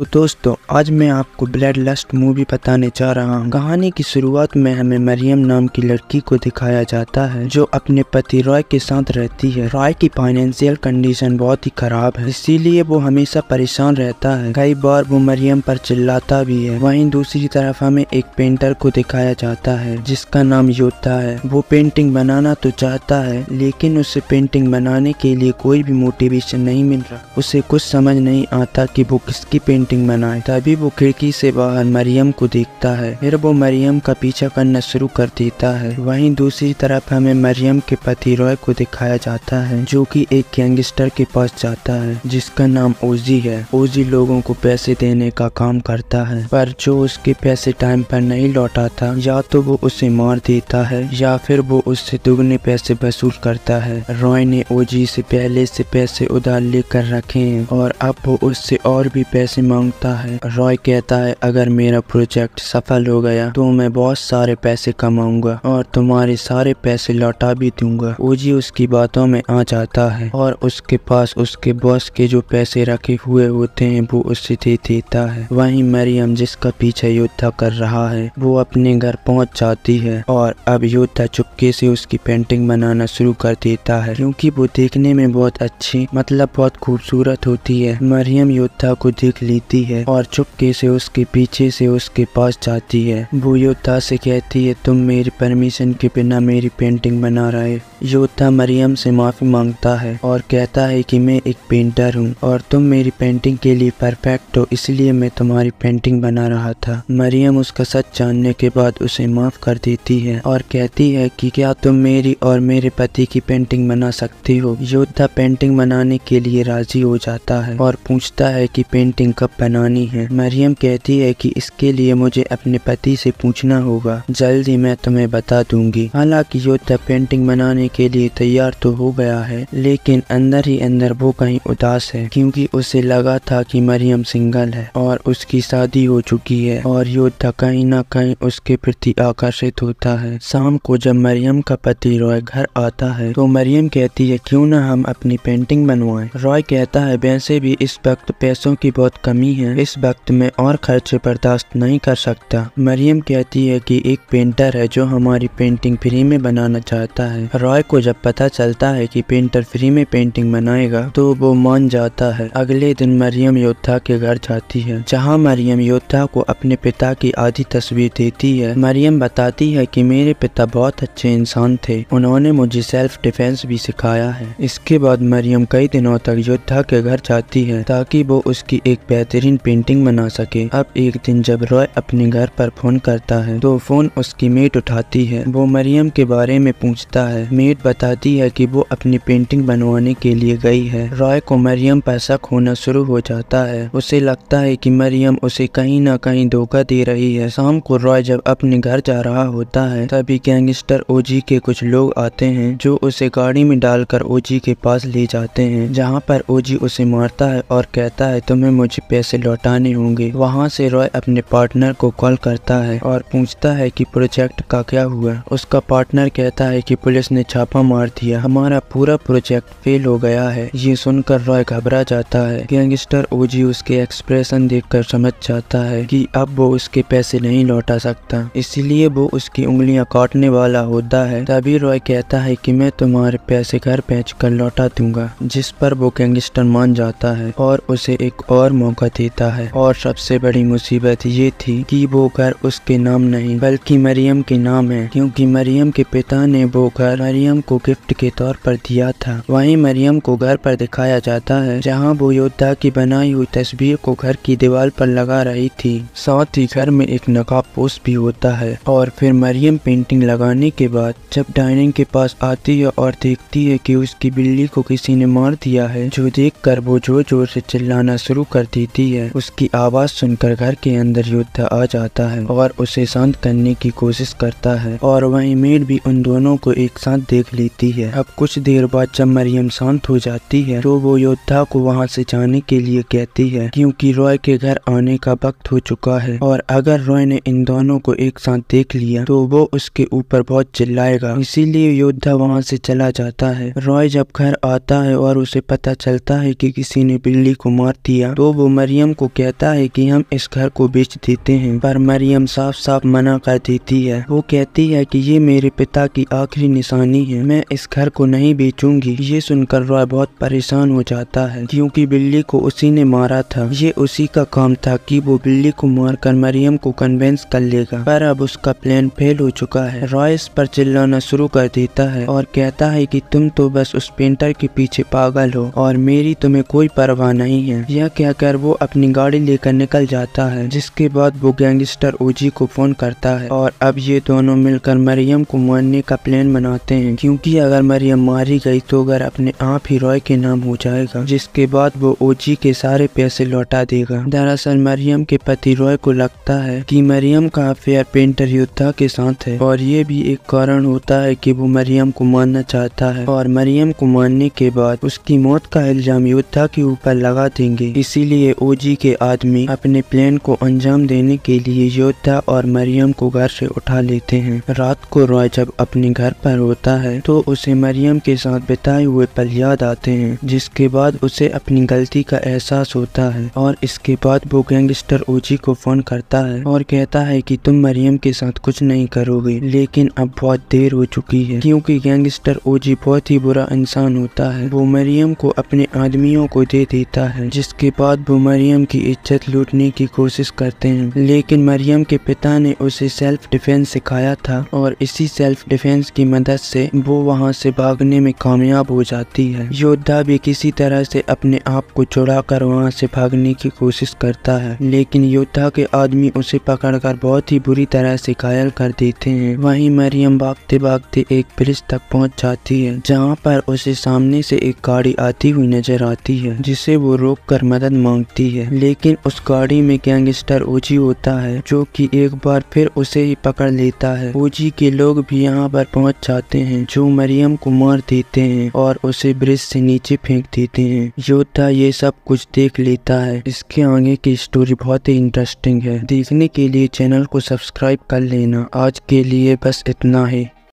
तो दोस्तों आज मैं आपको ब्लड लस्ट मूवी बताने जा रहा हूँ कहानी की शुरुआत में हमें मरियम नाम की लड़की को दिखाया जाता है जो अपने पति रॉय के साथ रहती है रॉय की फाइनेंशियल कंडीशन बहुत ही खराब है इसीलिए वो हमेशा परेशान रहता है कई बार वो मरियम पर चिल्लाता भी है वहीं दूसरी तरफ हमें एक पेंटर को दिखाया जाता है जिसका नाम योद्धा है वो पेंटिंग बनाना तो चाहता है लेकिन उसे पेंटिंग बनाने के लिए कोई भी मोटिवेशन नहीं मिल रहा उसे कुछ समझ नहीं आता की वो किसकी पेंटिंग पेंटिंग बनाए तभी वो खिड़की से बाहर मरियम को देखता है फिर वो मरियम का पीछा करना शुरू कर देता है वहीं दूसरी तरफ हमें मरियम के पति रॉय को दिखाया जाता है जो कि एक गैंगस्टर के पास जाता है जिसका नाम ओजी है ओजी लोगों को पैसे देने का काम करता है पर जो उसके पैसे टाइम पर नहीं लौटाता या तो वो उसे मार देता है या फिर वो उससे दुगने पैसे वसूल करता है रॉय ने ओजी से पहले से पैसे उधार लेकर रखे हैं और अब वो उससे और भी पैसे मांग मांगता है रॉय कहता है अगर मेरा प्रोजेक्ट सफल हो गया तो मैं बहुत सारे पैसे कमाऊंगा और तुम्हारे सारे पैसे लौटा भी दूंगा ओजी उसकी बातों में आ जाता है और उसके पास उसके बॉस के जो पैसे रखे हुए होते हैं वो उससे दे देता है वही मरियम जिसका पीछे योद्धा कर रहा है वो अपने घर पहुँच जाती है और अब योद्धा चुपके से उसकी पेंटिंग बनाना शुरू कर देता है क्योंकि वो देखने में बहुत अच्छी मतलब बहुत खूबसूरत होती है मरियम योद्धा को देख ली लेती है और चुपके से उसके पीछे से उसके पास जाती है वो योद्धा से कहती है तुम मेरी परमिशन के बिना मेरी पेंटिंग बना रहे योद्धा मरियम से माफ़ी मांगता है और कहता है कि मैं एक पेंटर हूँ और तुम मेरी पेंटिंग के लिए परफेक्ट हो इसलिए मैं तुम्हारी पेंटिंग बना रहा था मरियम उसका सच जानने के बाद उसे माफ़ कर देती है और कहती है कि क्या तुम मेरी और मेरे पति की पेंटिंग बना सकती हो योद्धा पेंटिंग बनाने के लिए राजी हो जाता है और पूछता है कि पेंटिंग कब किताब बनानी है मरियम कहती है कि इसके लिए मुझे अपने पति से पूछना होगा जल्द ही मैं तुम्हें बता दूंगी हालांकि योद्धा पेंटिंग बनाने के लिए तैयार तो हो गया है लेकिन अंदर ही अंदर वो कहीं उदास है क्योंकि उसे लगा था कि मरियम सिंगल है और उसकी शादी हो चुकी है और योद्धा कहीं ना कहीं उसके प्रति आकर्षित होता है शाम को जब मरियम का पति रॉय घर आता है तो मरियम कहती है क्यों ना हम अपनी पेंटिंग बनवाए रॉय कहता है वैसे भी इस वक्त पैसों की बहुत कमी कमी है इस वक्त में और खर्चे बर्दाश्त नहीं कर सकता मरियम कहती है कि एक पेंटर है जो हमारी पेंटिंग फ्री में बनाना चाहता है रॉय को जब पता चलता है कि पेंटर फ्री में पेंटिंग बनाएगा तो वो मान जाता है अगले दिन मरियम योद्धा के घर जाती है जहाँ मरियम योद्धा को अपने पिता की आधी तस्वीर देती है मरियम बताती है की मेरे पिता बहुत अच्छे इंसान थे उन्होंने मुझे सेल्फ डिफेंस भी सिखाया है इसके बाद मरियम कई दिनों तक योद्धा के घर जाती है ताकि वो उसकी एक बेहतर बेहतरीन पेंटिंग बना सके अब एक दिन जब रॉय अपने घर पर फोन करता है तो फोन उसकी मेट उठाती है वो मरियम के बारे में पूछता है मेट बताती है कि वो अपनी पेंटिंग बनवाने के लिए गई है रॉय को मरियम पर शक होना शुरू हो जाता है उसे लगता है कि मरियम उसे कहीं ना कहीं धोखा दे रही है शाम को रॉय जब अपने घर जा रहा होता है तभी गैंगस्टर ओजी के कुछ लोग आते हैं जो उसे गाड़ी में डालकर ओजी के पास ले जाते हैं जहाँ पर ओजी उसे मारता है और कहता है तुम्हें मुझे पैसे लौटाने होंगे वहाँ से रॉय अपने पार्टनर को कॉल करता है और पूछता है कि प्रोजेक्ट का क्या हुआ उसका पार्टनर कहता है कि पुलिस ने छापा मार दिया हमारा पूरा प्रोजेक्ट फेल हो गया है ये सुनकर रॉय घबरा जाता है गैंगस्टर ओजी उसके एक्सप्रेशन कर समझ जाता है की अब वो उसके पैसे नहीं लौटा सकता इसलिए वो उसकी उंगलियाँ काटने वाला होता है तभी रॉय कहता है की मैं तुम्हारे पैसे घर बेच कर लौटा दूंगा जिस पर वो गैंगस्टर मान जाता है और उसे एक और मौका देता है और सबसे बड़ी मुसीबत ये थी कि वो घर उसके नाम नहीं बल्कि मरियम के नाम है क्योंकि मरियम के पिता ने वो घर मरियम को गिफ्ट के तौर पर दिया था वहीं मरियम को घर पर दिखाया जाता है जहाँ वो योद्धा की बनाई हुई तस्वीर को घर की दीवार पर लगा रही थी साथ ही घर में एक नकाब पोस्ट भी होता है और फिर मरियम पेंटिंग लगाने के बाद जब डाइनिंग के पास आती है और देखती है की उसकी बिल्ली को किसी ने मार दिया है जो कर वो जोर जोर से चिल्लाना शुरू कर देती होती है उसकी आवाज़ सुनकर घर के अंदर योद्धा आ जाता है और उसे शांत करने की कोशिश करता है और वही मेड भी उन दोनों को एक साथ देख लेती है अब कुछ देर बाद जब मरियम शांत हो जाती है तो वो योद्धा को वहाँ से जाने के लिए कहती है क्योंकि रॉय के घर आने का वक्त हो चुका है और अगर रॉय ने इन दोनों को एक साथ देख लिया तो वो उसके ऊपर बहुत चिल्लाएगा इसीलिए योद्धा वहाँ से चला जाता है रॉय जब घर आता है और उसे पता चलता है कि किसी ने बिल्ली को मार दिया तो वो मर मरियम को कहता है कि हम इस घर को बेच देते हैं पर मरियम साफ साफ मना कर देती है वो कहती है कि ये मेरे पिता की आखिरी निशानी है मैं इस घर को नहीं बेचूंगी ये सुनकर रॉय बहुत परेशान हो जाता है क्योंकि बिल्ली को उसी ने मारा था ये उसी का काम था कि वो बिल्ली को मारकर मरियम को कन्वेंस कर लेगा पर अब उसका प्लान फेल हो चुका है रॉय इस पर चिल्लाना शुरू कर देता है और कहता है की तुम तो बस उस पेंटर के पीछे पागल हो और मेरी तुम्हें कोई परवाह नहीं है यह कहकर वो वो अपनी गाड़ी लेकर निकल जाता है जिसके बाद वो गैंगस्टर ओजी को फोन करता है और अब ये दोनों मिलकर मरियम को मारने का प्लान बनाते हैं क्योंकि अगर मरियम मारी गई तो अगर अपने आप ही रॉय के नाम हो जाएगा जिसके बाद वो ओजी के सारे पैसे लौटा देगा दरअसल मरियम के पति रॉय को लगता है की मरियम का अफेयर पेंटर योद्धा के साथ है और ये भी एक कारण होता है की वो मरियम को मारना चाहता है और मरियम को मारने के बाद उसकी मौत का इल्जाम योद्धा के ऊपर लगा देंगे इसीलिए ओजी के आदमी अपने प्लान को अंजाम देने के लिए योद्धा और मरियम को घर से उठा लेते हैं रात को रॉय जब अपने घर पर होता है तो उसे मरियम के साथ बिताए हुए पल याद आते हैं जिसके बाद उसे अपनी गलती का एहसास होता है और इसके बाद वो गैंगस्टर ओजी को फोन करता है और कहता है कि तुम मरियम के साथ कुछ नहीं करोगे लेकिन अब बहुत देर हो चुकी है क्योंकि गैंगस्टर ओजी बहुत ही बुरा इंसान होता है वो मरियम को अपने आदमियों को दे देता है जिसके बाद वो मरियम की इज्जत लूटने की कोशिश करते हैं लेकिन मरियम के पिता ने उसे सेल्फ डिफेंस सिखाया था और इसी सेल्फ डिफेंस की मदद से वो वहाँ से भागने में कामयाब हो जाती है योद्धा भी किसी तरह से अपने आप को छुड़ा कर वहाँ से भागने की कोशिश करता है लेकिन योद्धा के आदमी उसे पकड़ कर बहुत ही बुरी तरह से घायल कर देते हैं वही मरियम भागते भागते एक ब्रिज तक पहुँच जाती है जहाँ पर उसे सामने से एक गाड़ी आती हुई नजर आती है जिसे वो रोक कर मदद मांगती होती है लेकिन उस गाड़ी में गैंगस्टर ओजी होता है जो कि एक बार फिर उसे ही पकड़ लेता है ओजी के लोग भी यहाँ पर पहुँच जाते हैं जो मरियम को मार देते हैं और उसे ब्रिज से नीचे फेंक देते हैं योद्धा ये सब कुछ देख लेता है इसके आगे की स्टोरी बहुत ही इंटरेस्टिंग है देखने के लिए चैनल को सब्सक्राइब कर लेना आज के लिए बस इतना ही